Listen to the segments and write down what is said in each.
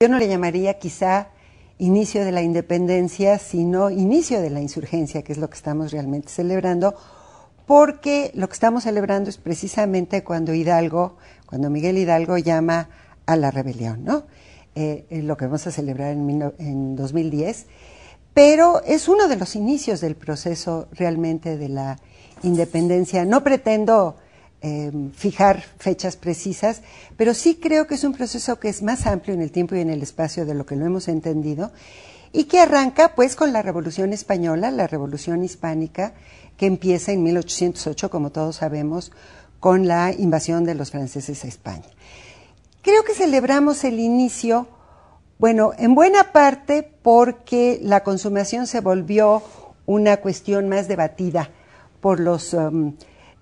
Yo no le llamaría quizá inicio de la independencia, sino inicio de la insurgencia, que es lo que estamos realmente celebrando, porque lo que estamos celebrando es precisamente cuando Hidalgo, cuando Miguel Hidalgo llama a la rebelión, ¿no? Eh, lo que vamos a celebrar en, en 2010, pero es uno de los inicios del proceso realmente de la independencia. No pretendo Em, fijar fechas precisas, pero sí creo que es un proceso que es más amplio en el tiempo y en el espacio de lo que lo hemos entendido y que arranca pues con la Revolución Española, la Revolución Hispánica, que empieza en 1808, como todos sabemos, con la invasión de los franceses a España. Creo que celebramos el inicio, bueno, en buena parte porque la consumación se volvió una cuestión más debatida por los... Em,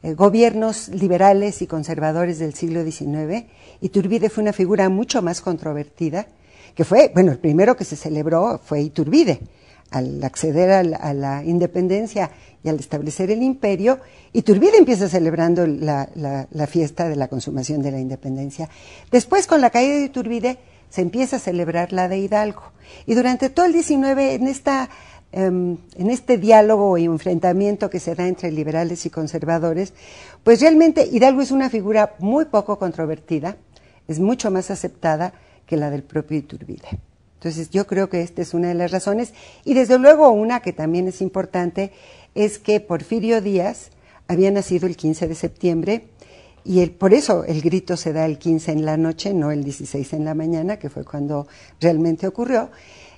eh, gobiernos liberales y conservadores del siglo XIX, Iturbide fue una figura mucho más controvertida, que fue, bueno, el primero que se celebró fue Iturbide. Al acceder a la, independencia y al establecer el imperio, Iturbide empieza celebrando la, la fiesta de la consumación de la independencia. Después, con la caída de Iturbide, se empieza a celebrar la de Hidalgo. Y durante todo el XIX, en esta Em, en este diálogo y enfrentamiento que se da entre liberales y conservadores, pues realmente Hidalgo es una figura muy poco controvertida, es mucho más aceptada que la del propio Iturbide. Entonces yo creo que esta es una de las razones y desde luego una que también es importante es que Porfirio Díaz había nacido el 15 de septiembre y por eso el grito se da el 15 en la noche, no el 16 en la mañana, que fue cuando realmente ocurrió.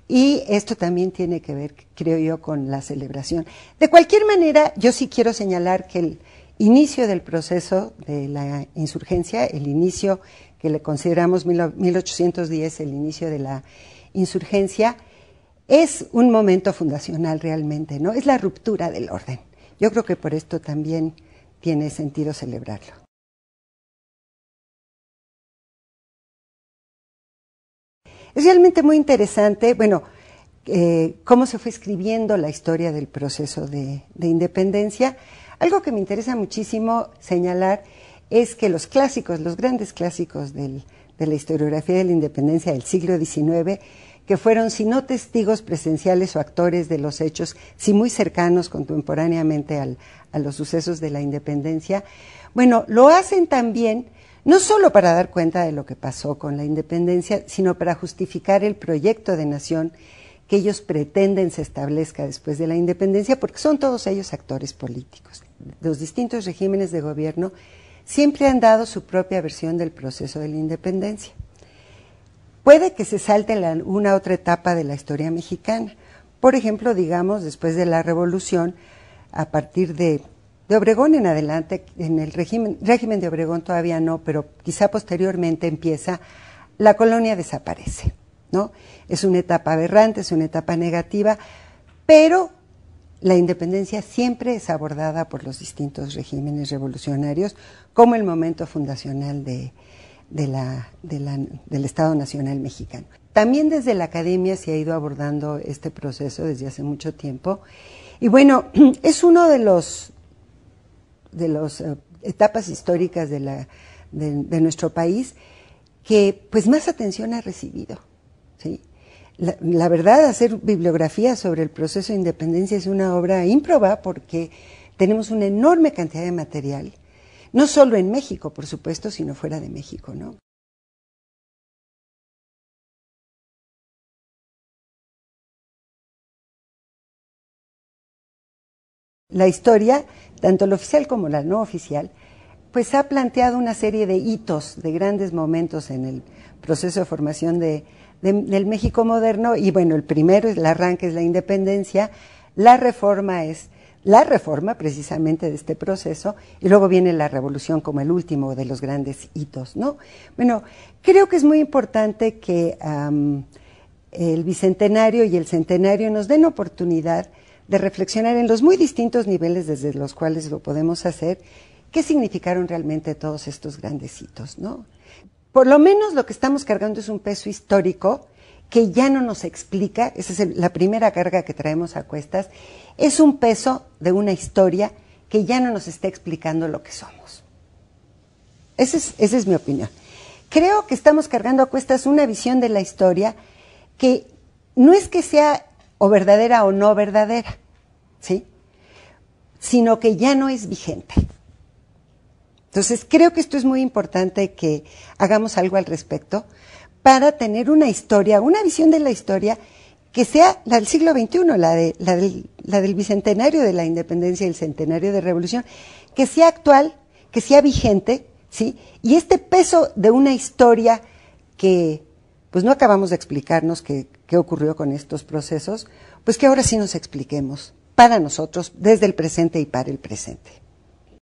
Y esto también tiene que ver, creo yo, con la celebración. De cualquier manera, yo sí quiero señalar que el inicio del proceso de la insurgencia, el inicio que le consideramos 1810, el inicio de la insurgencia, es un momento fundacional realmente, ¿no? Es la ruptura del orden. Yo creo que por esto también tiene sentido celebrarlo. Es realmente muy interesante, bueno, eh, cómo se fue escribiendo la historia del proceso de, independencia. Algo que me interesa muchísimo señalar es que los clásicos, los grandes clásicos de la historiografía de la independencia del siglo XIX, que fueron, si no testigos presenciales o actores de los hechos, si muy cercanos contemporáneamente a los sucesos de la independencia, bueno, lo hacen también no solo para dar cuenta de lo que pasó con la independencia, sino para justificar el proyecto de nación que ellos pretenden se establezca después de la independencia, porque son todos ellos actores políticos. Los distintos regímenes de gobierno siempre han dado su propia versión del proceso de la independencia. Puede que se salte la, una otra etapa de la historia mexicana. Por ejemplo, digamos, después de la revolución, a partir de de Obregón en adelante, en el régimen, de Obregón todavía no, pero quizá posteriormente empieza, la colonia desaparece, ¿no? Es una etapa aberrante, es una etapa negativa, pero la independencia siempre es abordada por los distintos regímenes revolucionarios como el momento fundacional del Estado Nacional Mexicano. También desde la academia se ha ido abordando este proceso desde hace mucho tiempo y bueno, es uno de los, de las eh, etapas históricas de, la, de, nuestro país que pues más atención ha recibido. La, verdad, hacer bibliografía sobre el proceso de independencia es una obra ímproba porque tenemos una enorme cantidad de material, no solo en México, por supuesto, sino fuera de México, La historia tanto la oficial como la no oficial, pues ha planteado una serie de hitos, de grandes momentos en el proceso de formación de, del México moderno. Y bueno, el primero, es el arranque es la independencia, la reforma es la reforma precisamente de este proceso y luego viene la revolución como el último de los grandes hitos, ¿no? Bueno, creo que es muy importante que el bicentenario y el centenario nos den oportunidad de reflexionar en los muy distintos niveles desde los cuales lo podemos hacer, qué significaron realmente todos estos grandecitos? ¿no? Por lo menos lo que estamos cargando es un peso histórico que ya no nos explica, esa es la primera carga que traemos a cuestas, es un peso de una historia que ya no nos está explicando lo que somos. Esa es, esa es mi opinión. Creo que estamos cargando a cuestas una visión de la historia que no es que sea o verdadera o no verdadera, ¿sí? Sino que ya no es vigente. Entonces, creo que esto es muy importante que hagamos algo al respecto para tener una historia, una visión de la historia que sea la del siglo XXI, la, de, la, del, bicentenario de la independencia y el centenario de revolución, que sea actual, que sea vigente, ¿sí? Y este peso de una historia que pues no acabamos de explicarnos qué, qué ocurrió con estos procesos, pues que ahora sí nos expliquemos para nosotros desde el presente y para el presente.